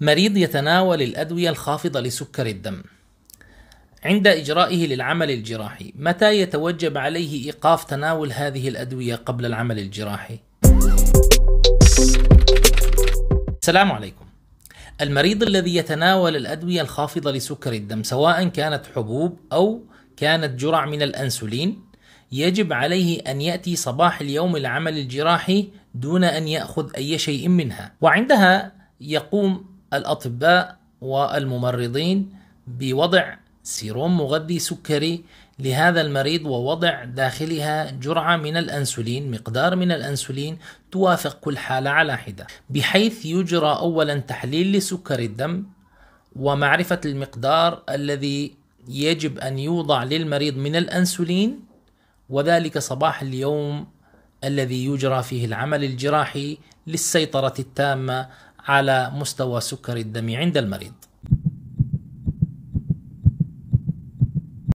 مريض يتناول الأدوية الخافضة لسكر الدم عند إجرائه للعمل الجراحي متى يتوجب عليه إيقاف تناول هذه الأدوية قبل العمل الجراحي؟ السلام عليكم المريض الذي يتناول الأدوية الخافضة لسكر الدم سواء كانت حبوب أو كانت جرع من الأنسولين يجب عليه أن يأتي صباح اليوم العمل الجراحي دون أن يأخذ أي شيء منها وعندها يقوم الأطباء والممرضين بوضع سيروم مغذي سكري لهذا المريض ووضع داخلها جرعة من الأنسولين مقدار من الأنسولين توافق كل حالة على حدة بحيث يجرى أولا تحليل لسكر الدم ومعرفة المقدار الذي يجب أن يوضع للمريض من الأنسولين وذلك صباح اليوم الذي يجرى فيه العمل الجراحي للسيطرة التامة على مستوى سكر الدم عند المريض